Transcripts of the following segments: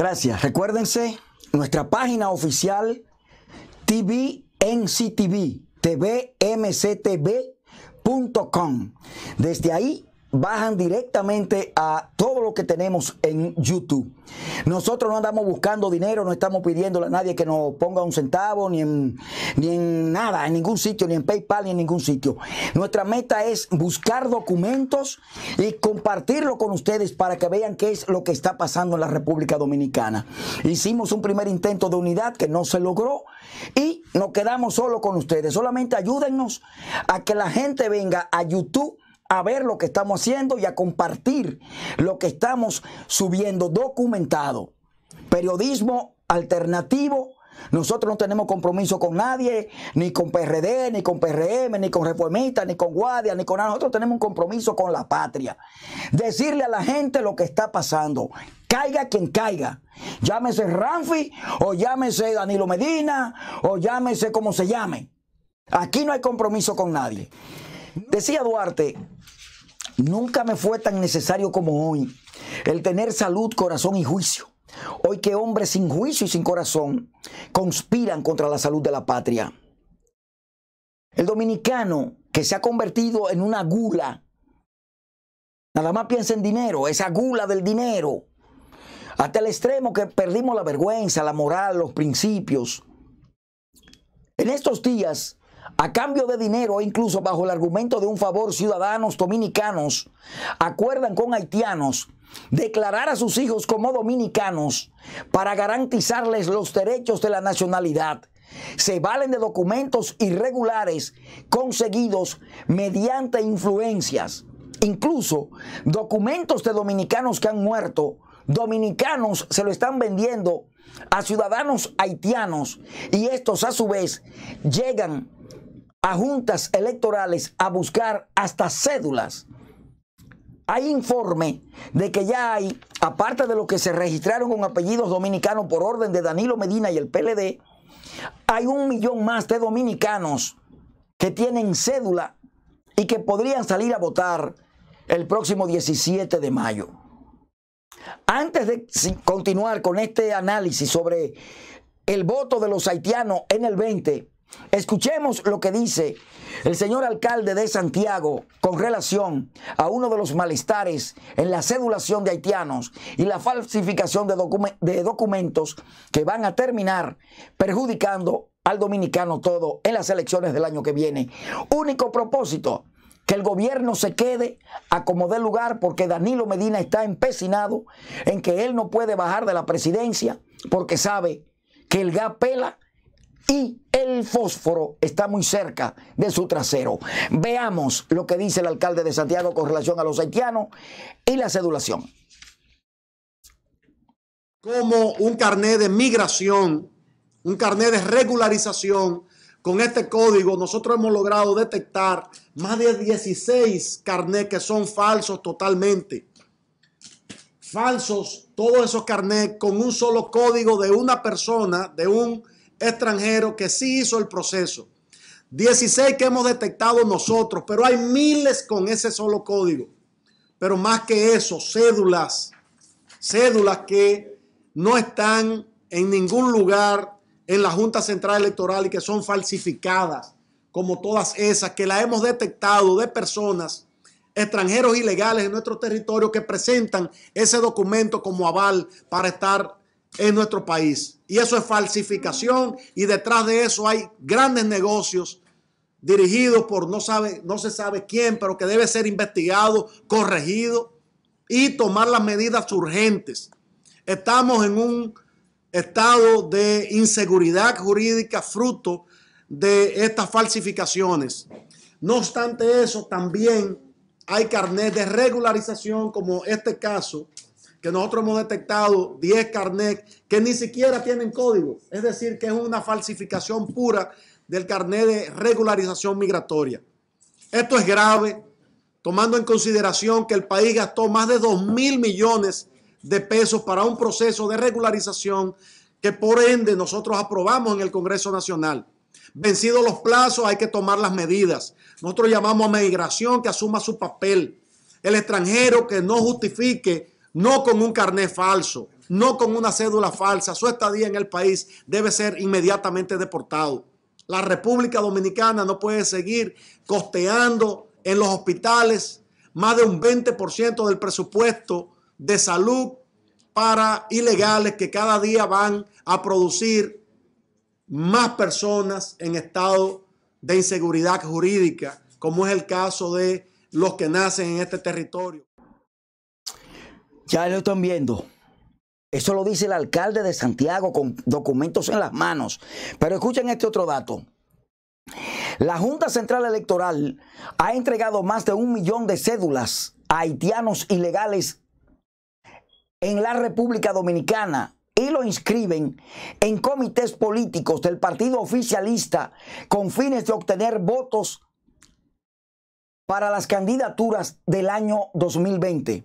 Gracias. Recuérdense, nuestra página oficial tvnctv, tvmctv.com. Desde ahí bajan directamente a todo lo que tenemos en YouTube. Nosotros no andamos buscando dinero, no estamos pidiéndole a nadie que nos ponga un centavo, ni en, nada, en ningún sitio, ni en PayPal, ni en ningún sitio. Nuestra meta es buscar documentos y compartirlo con ustedes para que vean qué es lo que está pasando en la República Dominicana. Hicimos un primer intento de unidad que no se logró y nos quedamos solo con ustedes. Solamente ayúdennos a que la gente venga a YouTube a ver lo que estamos haciendo y a compartir lo que estamos subiendo documentado. Periodismo alternativo. Nosotros no tenemos compromiso con nadie, ni con PRD, ni con PRM, ni con Reformistas, ni con Guardia, ni con nada. Nosotros tenemos un compromiso con la patria. Decirle a la gente lo que está pasando. Caiga quien caiga. Llámese Ramfi, o llámese Danilo Medina, o llámese como se llame. Aquí no hay compromiso con nadie. Decía Duarte, nunca me fue tan necesario como hoy el tener salud, corazón y juicio. Hoy que hombres sin juicio y sin corazón conspiran contra la salud de la patria. El dominicano que se ha convertido en una gula, nada más piensa en dinero, esa gula del dinero, hasta el extremo que perdimos la vergüenza, la moral, los principios. En estos días a cambio de dinero, incluso bajo el argumento de un favor, ciudadanos dominicanos acuerdan con haitianos declarar a sus hijos como dominicanos para garantizarles los derechos de la nacionalidad. Se valen de documentos irregulares conseguidos mediante influencias, incluso documentos de dominicanos que han muerto. Dominicanos se lo están vendiendo a ciudadanos haitianos y estos a su vez llegan a juntas electorales a buscar hasta cédulas. Hay informe de que ya hay, aparte de los que se registraron con apellidos dominicanos por orden de Danilo Medina y el PLD, hay un millón más de dominicanos que tienen cédula y que podrían salir a votar el próximo 17 de mayo. Antes de continuar con este análisis sobre el voto de los haitianos en el 20, escuchemos lo que dice el señor alcalde de Santiago con relación a uno de los malestares en la cedulación de haitianos y la falsificación de, de documentos que van a terminar perjudicando al dominicano todo en las elecciones del año que viene. Único propósito que el gobierno se quede a como dé lugar porque Danilo Medina está empecinado en que él no puede bajar de la presidencia porque sabe que el gas pela y el fósforo está muy cerca de su trasero. Veamos lo que dice el alcalde de Santiago con relación a los haitianos y la cedulación. Como un carnet de migración, un carnet de regularización con este código nosotros hemos logrado detectar más de 16 carnets que son falsos totalmente. Falsos, todos esos carnets con un solo código de una persona, de un extranjero que sí hizo el proceso. 16 que hemos detectado nosotros, pero hay miles con ese solo código. Pero más que eso, cédulas, cédulas que no están en ningún lugar en la Junta Central Electoral y que son falsificadas, como todas esas que la hemos detectado de personas extranjeros ilegales en nuestro territorio que presentan ese documento como aval para estar en nuestro país. Y eso es falsificación y detrás de eso hay grandes negocios dirigidos por no, sabe, no se sabe quién, pero que debe ser investigado, corregido y tomar las medidas urgentes. Estamos en un estado de inseguridad jurídica fruto de estas falsificaciones. No obstante eso, también hay carnet de regularización, como este caso, que nosotros hemos detectado 10 carnet que ni siquiera tienen código. Es decir, que es una falsificación pura del carnet de regularización migratoria. Esto es grave, tomando en consideración que el país gastó más de 2 mil millones de pesos para un proceso de regularización que por ende nosotros aprobamos en el Congreso Nacional. Vencidos los plazos, hay que tomar las medidas. Nosotros llamamos a migración que asuma su papel. El extranjero que no justifique, no con un carnet falso, no con una cédula falsa, su estadía en el país debe ser inmediatamente deportado. La República Dominicana no puede seguir costeando en los hospitales más de un 20% del presupuesto de salud para ilegales que cada día van a producir más personas en estado de inseguridad jurídica, como es el caso de los que nacen en este territorio. Ya lo están viendo. Eso lo dice el alcalde de Santiago con documentos en las manos. Pero escuchen este otro dato. La Junta Central Electoral ha entregado más de un millón de cédulas a haitianos ilegales en la República Dominicana y lo inscriben en comités políticos del partido oficialista con fines de obtener votos para las candidaturas del año 2020.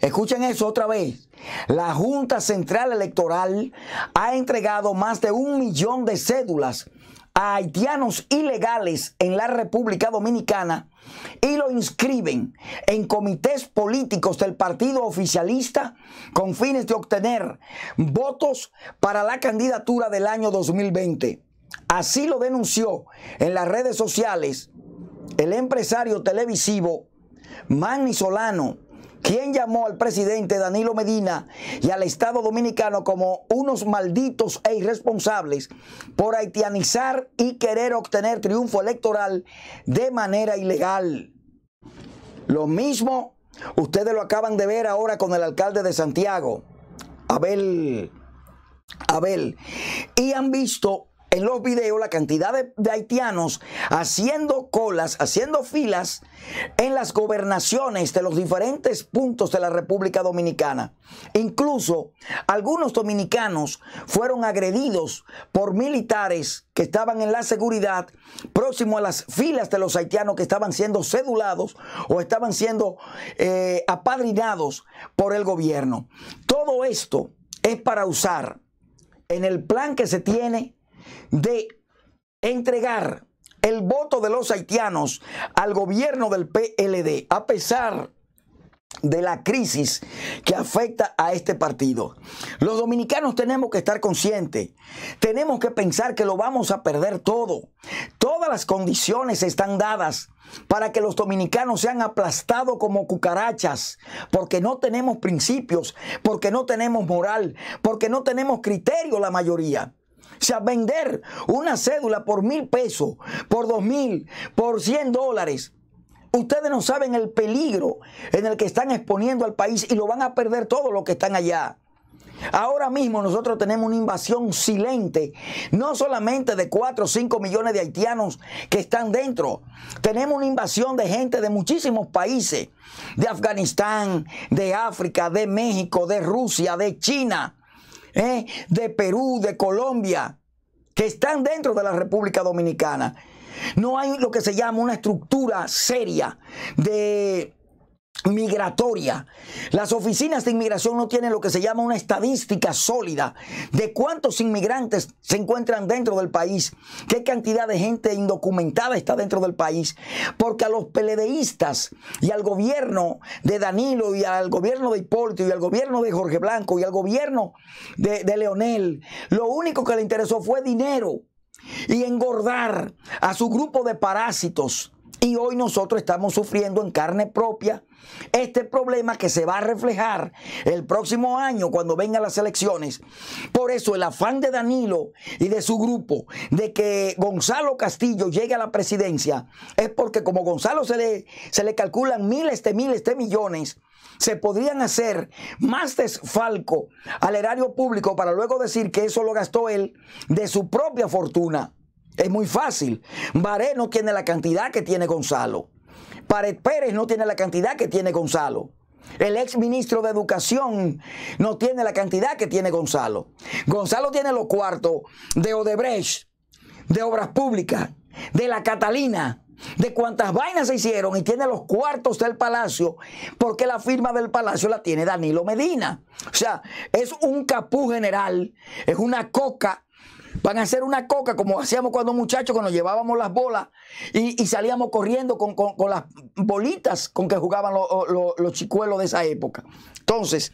Escuchen eso otra vez. La Junta Central Electoral ha entregado más de un millón de cédulas a haitianos ilegales en la República Dominicana y lo inscriben en comités políticos del partido oficialista con fines de obtener votos para la candidatura del año 2020. Así lo denunció en las redes sociales el empresario televisivo Manny Solano, ¿Quién llamó al presidente Danilo Medina y al Estado Dominicano como unos malditos e irresponsables por haitianizar y querer obtener triunfo electoral de manera ilegal. Lo mismo, ustedes lo acaban de ver ahora con el alcalde de Santiago, Abel. Abel. Y han visto en los videos la cantidad de, haitianos haciendo colas, haciendo filas en las gobernaciones de los diferentes puntos de la República Dominicana. Incluso algunos dominicanos fueron agredidos por militares que estaban en la seguridad próximo a las filas de los haitianos que estaban siendo cedulados o estaban siendo eh, apadrinados por el gobierno. Todo esto es para usar en el plan que se tiene de entregar el voto de los haitianos al gobierno del PLD, a pesar de la crisis que afecta a este partido. Los dominicanos tenemos que estar conscientes, tenemos que pensar que lo vamos a perder todo. Todas las condiciones están dadas para que los dominicanos sean aplastados como cucarachas, porque no tenemos principios, porque no tenemos moral, porque no tenemos criterio la mayoría. O sea, vender una cédula por mil pesos, por dos mil, por cien dólares. Ustedes no saben el peligro en el que están exponiendo al país y lo van a perder todo lo que están allá. Ahora mismo nosotros tenemos una invasión silente, no solamente de cuatro o cinco millones de haitianos que están dentro, tenemos una invasión de gente de muchísimos países, de Afganistán, de África, de México, de Rusia, de China. ¿Eh? de Perú, de Colombia, que están dentro de la República Dominicana. No hay lo que se llama una estructura seria de migratoria. Las oficinas de inmigración no tienen lo que se llama una estadística sólida de cuántos inmigrantes se encuentran dentro del país, qué cantidad de gente indocumentada está dentro del país, porque a los peledeístas y al gobierno de Danilo y al gobierno de Hipólito y al gobierno de Jorge Blanco y al gobierno de, de Leonel, lo único que le interesó fue dinero y engordar a su grupo de parásitos y hoy nosotros estamos sufriendo en carne propia este problema que se va a reflejar el próximo año cuando vengan las elecciones. Por eso el afán de Danilo y de su grupo de que Gonzalo Castillo llegue a la presidencia es porque como Gonzalo se le, se le calculan miles de miles de millones, se podrían hacer más desfalco al erario público para luego decir que eso lo gastó él de su propia fortuna. Es muy fácil. Baré no tiene la cantidad que tiene Gonzalo. Pared Pérez no tiene la cantidad que tiene Gonzalo. El ex ministro de Educación no tiene la cantidad que tiene Gonzalo. Gonzalo tiene los cuartos de Odebrecht, de Obras Públicas, de la Catalina, de cuántas vainas se hicieron y tiene los cuartos del palacio, porque la firma del palacio la tiene Danilo Medina. O sea, es un capú general, es una coca Van a hacer una coca como hacíamos cuando muchachos, cuando llevábamos las bolas y, salíamos corriendo con, las bolitas con que jugaban los, los chicuelos de esa época. Entonces,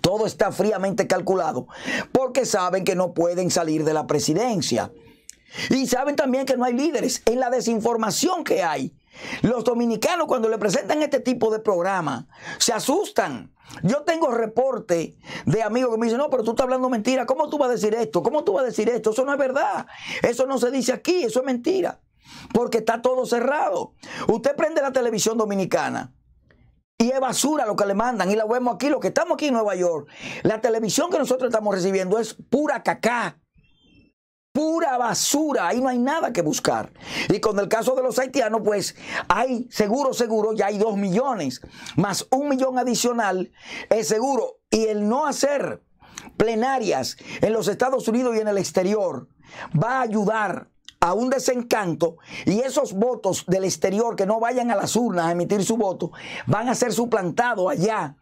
todo está fríamente calculado porque saben que no pueden salir de la presidencia. Y saben también que no hay líderes en la desinformación que hay. Los dominicanos cuando le presentan este tipo de programa se asustan. Yo tengo reporte de amigos que me dicen, no, pero tú estás hablando mentira, ¿cómo tú vas a decir esto? ¿Cómo tú vas a decir esto? Eso no es verdad, eso no se dice aquí, eso es mentira, porque está todo cerrado. Usted prende la televisión dominicana y es basura lo que le mandan. Y la vemos aquí, Lo que estamos aquí en Nueva York. La televisión que nosotros estamos recibiendo es pura cacá pura basura, ahí no hay nada que buscar. Y con el caso de los haitianos, pues hay seguro, seguro, ya hay dos millones, más un millón adicional es seguro. Y el no hacer plenarias en los Estados Unidos y en el exterior va a ayudar a un desencanto y esos votos del exterior que no vayan a las urnas a emitir su voto van a ser suplantados allá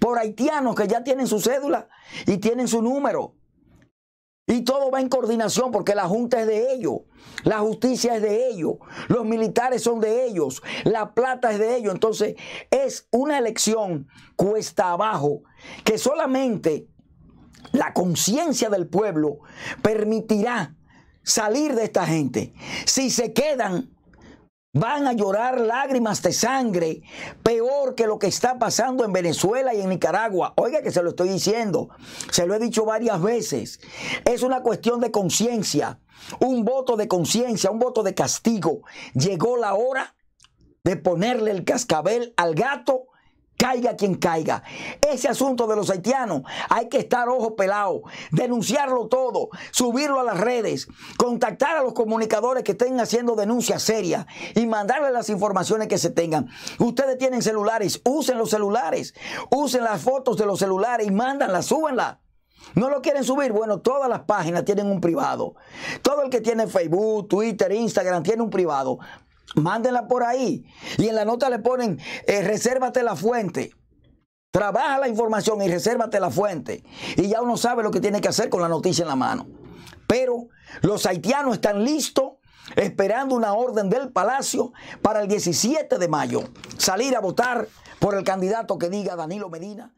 por haitianos que ya tienen su cédula y tienen su número. Y todo va en coordinación porque la Junta es de ellos, la justicia es de ellos, los militares son de ellos, la plata es de ellos. Entonces es una elección cuesta abajo que solamente la conciencia del pueblo permitirá salir de esta gente. Si se quedan, Van a llorar lágrimas de sangre, peor que lo que está pasando en Venezuela y en Nicaragua. Oiga que se lo estoy diciendo, se lo he dicho varias veces. Es una cuestión de conciencia, un voto de conciencia, un voto de castigo. Llegó la hora de ponerle el cascabel al gato caiga quien caiga. Ese asunto de los haitianos, hay que estar ojo pelado, denunciarlo todo, subirlo a las redes, contactar a los comunicadores que estén haciendo denuncias serias y mandarle las informaciones que se tengan. Ustedes tienen celulares, usen los celulares, usen las fotos de los celulares y mándanlas, súbenlas. ¿No lo quieren subir? Bueno, todas las páginas tienen un privado. Todo el que tiene Facebook, Twitter, Instagram tiene un privado. Mándenla por ahí. Y en la nota le ponen, eh, resérvate la fuente. Trabaja la información y resérvate la fuente. Y ya uno sabe lo que tiene que hacer con la noticia en la mano. Pero los haitianos están listos, esperando una orden del Palacio para el 17 de mayo. Salir a votar por el candidato que diga Danilo Medina.